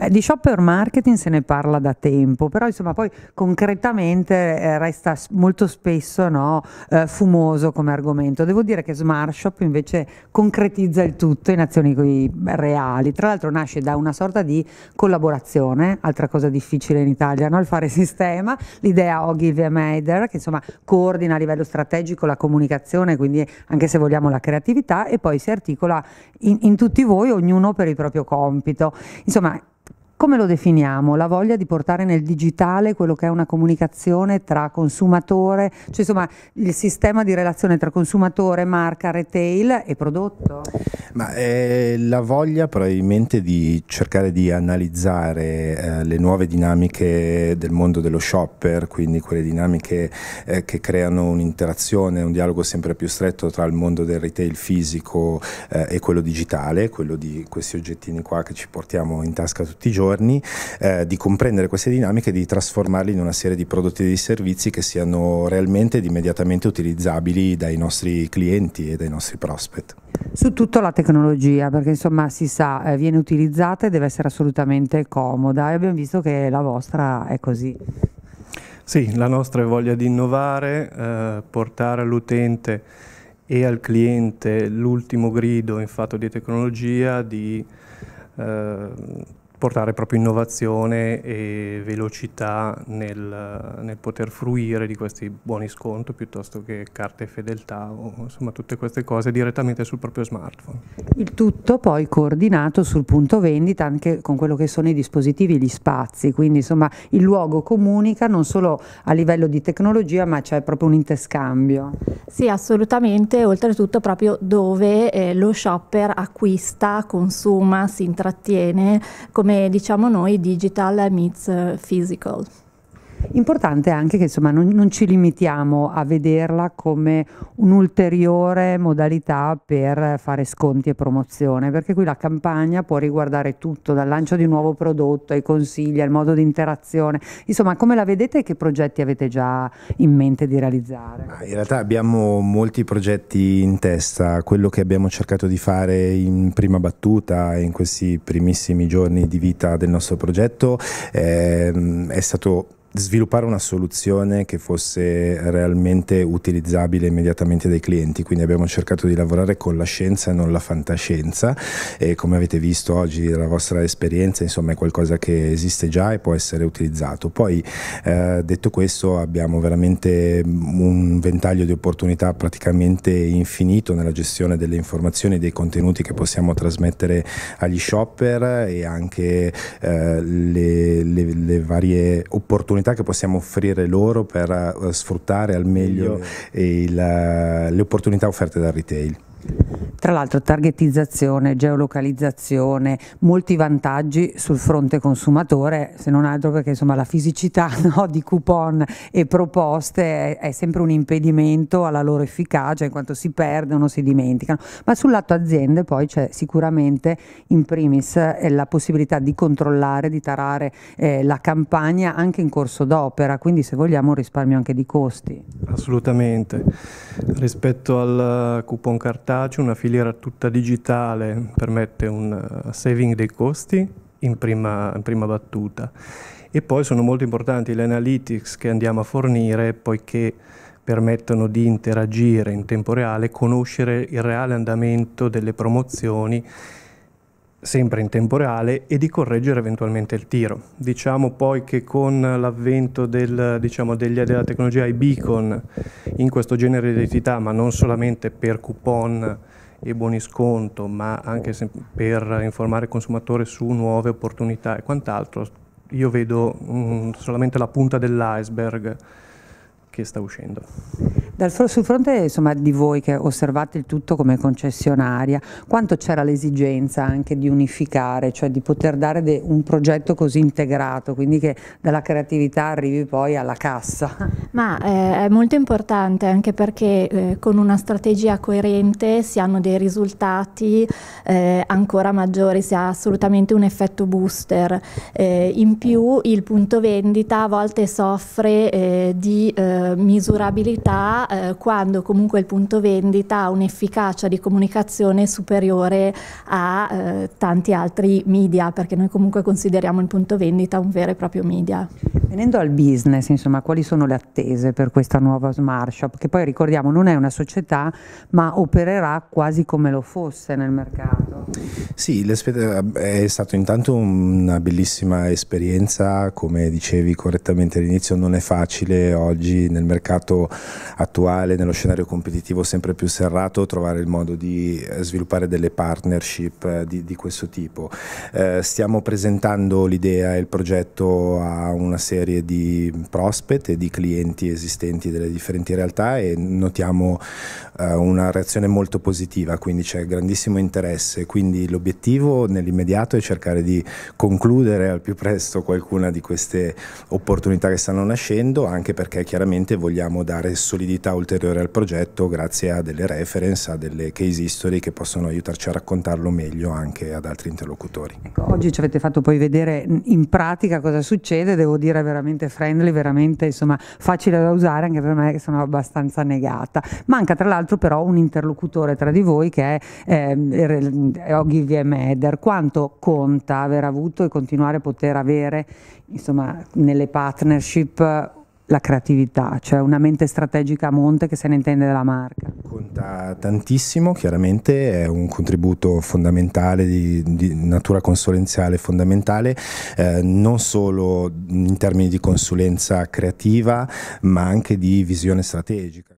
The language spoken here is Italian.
Beh, di shopper marketing se ne parla da tempo, però insomma poi concretamente eh, resta molto spesso no, eh, fumoso come argomento. Devo dire che Smart Shop invece concretizza il tutto in azioni reali. Tra l'altro nasce da una sorta di collaborazione, altra cosa difficile in Italia, no? il fare sistema, l'idea Ogilvy Meider che insomma coordina a livello strategico la comunicazione, quindi anche se vogliamo la creatività e poi si articola in, in tutti voi, ognuno per il proprio compito. Insomma, come lo definiamo? La voglia di portare nel digitale quello che è una comunicazione tra consumatore, cioè insomma il sistema di relazione tra consumatore, marca, retail e prodotto? Ma eh, la voglia probabilmente di cercare di analizzare eh, le nuove dinamiche del mondo dello shopper, quindi quelle dinamiche eh, che creano un'interazione, un dialogo sempre più stretto tra il mondo del retail fisico eh, e quello digitale, quello di questi oggettini qua che ci portiamo in tasca tutti i giorni giorni, eh, di comprendere queste dinamiche e di trasformarle in una serie di prodotti e di servizi che siano realmente ed immediatamente utilizzabili dai nostri clienti e dai nostri prospect. Su tutto la tecnologia, perché insomma si sa, eh, viene utilizzata e deve essere assolutamente comoda e abbiamo visto che la vostra è così. Sì, la nostra è voglia di innovare, eh, portare all'utente e al cliente l'ultimo grido in fatto di tecnologia, di eh, portare proprio innovazione e velocità nel, nel, poter fruire di questi buoni sconto piuttosto che carte fedeltà o insomma tutte queste cose direttamente sul proprio smartphone. Il tutto poi coordinato sul punto vendita anche con quello che sono i dispositivi gli spazi, quindi insomma il luogo comunica non solo a livello di tecnologia ma c'è proprio un interscambio. Sì assolutamente, oltretutto proprio dove eh, lo shopper acquista, consuma, si intrattiene, come come diciamo noi digital meets eh, physical. Importante anche che insomma, non, non, ci limitiamo a vederla come un'ulteriore modalità per fare sconti e promozione, perché qui la campagna può riguardare tutto, dal lancio di un nuovo prodotto ai consigli, al modo di interazione. Insomma, come la vedete e che progetti avete già in mente di realizzare? In realtà abbiamo molti progetti in testa, quello che abbiamo cercato di fare in prima battuta in questi primissimi giorni di vita del nostro progetto eh, è stato sviluppare una soluzione che fosse realmente utilizzabile immediatamente dai clienti, quindi abbiamo cercato di lavorare con la scienza e non la fantascienza e come avete visto oggi dalla vostra esperienza insomma è qualcosa che esiste già e può essere utilizzato. Poi eh, detto questo abbiamo veramente mm, un ventaglio di opportunità praticamente infinito nella gestione delle informazioni e dei contenuti che possiamo trasmettere agli shopper e anche eh, le, le, le varie opportunità opportunità che possiamo offrire loro per eh, sfruttare al meglio il, eh, le opportunità offerte dal retail. Tra l'altro targetizzazione, geolocalizzazione, molti vantaggi sul fronte consumatore, se non altro perché insomma, la fisicità no, di coupon e proposte è, è sempre un impedimento alla loro efficacia in quanto si perdono, si dimenticano. Ma sul lato aziende poi c'è sicuramente in primis eh, la possibilità di controllare, di tarare eh, la campagna anche in corso d'opera, quindi se vogliamo un risparmio anche di costi. Assolutamente. Rispetto al eh, coupon cartaceo, una fila filiera tutta digitale permette un eh, saving dei costi in prima, in prima battuta e poi sono molto importanti le analytics che andiamo a fornire poiché permettono di interagire in tempo reale, conoscere il reale andamento delle promozioni sempre in tempo reale e di correggere eventualmente il tiro. Diciamo poi che con l'avvento del, diciamo, della tecnologia i beacon in questo genere di identità, ma non solamente per coupon e buoni sconto, ma anche per informare il consumatore su nuove opportunità e quant'altro, io vedo mh, mm, solamente la punta dell'iceberg che sta uscendo. Dal, sul fronte insomma, di voi che osservate il tutto come concessionaria, quanto c'era l'esigenza anche di unificare, cioè di poter dare de, un progetto così integrato, quindi che dalla creatività arrivi poi alla cassa? Ma eh, è molto importante anche perché eh, con una strategia coerente si hanno dei risultati eh, ancora maggiori, si ha assolutamente un effetto booster. Eh, in più il punto vendita a volte soffre eh, di eh, misurabilità eh, quando comunque il punto vendita ha un'efficacia di comunicazione superiore a eh, tanti altri media, perché noi comunque consideriamo il punto vendita un vero e proprio media. Venendo al business, insomma, quali sono le attese per questa nuova Smart Shop, che poi ricordiamo non è una società, ma opererà quasi come lo fosse nel mercato? Sì, eh, è stata intanto una bellissima esperienza, come dicevi correttamente all'inizio non è facile oggi nel mercato attuale, nello scenario competitivo sempre più serrato, trovare il modo di eh, sviluppare delle partnership eh, di, di questo tipo. Eh, stiamo presentando l'idea e il progetto a una serie di prospect e di clienti esistenti delle differenti realtà e notiamo eh, una reazione molto positiva, quindi c'è grandissimo interesse. Qui quindi l'obiettivo nell'immediato è cercare di concludere al più presto qualcuna di queste opportunità che stanno nascendo, anche perché chiaramente vogliamo dare solidità ulteriore al progetto grazie a delle reference, a delle case history che possono aiutarci a raccontarlo meglio anche ad altri interlocutori. Ecco, oggi ci avete fatto poi vedere in pratica cosa succede, devo dire veramente friendly, veramente insomma, facile da usare anche per me che sono abbastanza negata. Manca tra l'altro però un interlocutore tra di voi che è, eh, Ogilvie e Meder, quanto conta aver avuto e continuare a poter avere insomma, nelle partnership la creatività, cioè una mente strategica a monte che se ne intende della marca? Conta tantissimo, chiaramente è un contributo fondamentale di, di natura consulenziale fondamentale, eh, non solo in termini di consulenza creativa, ma anche di visione strategica.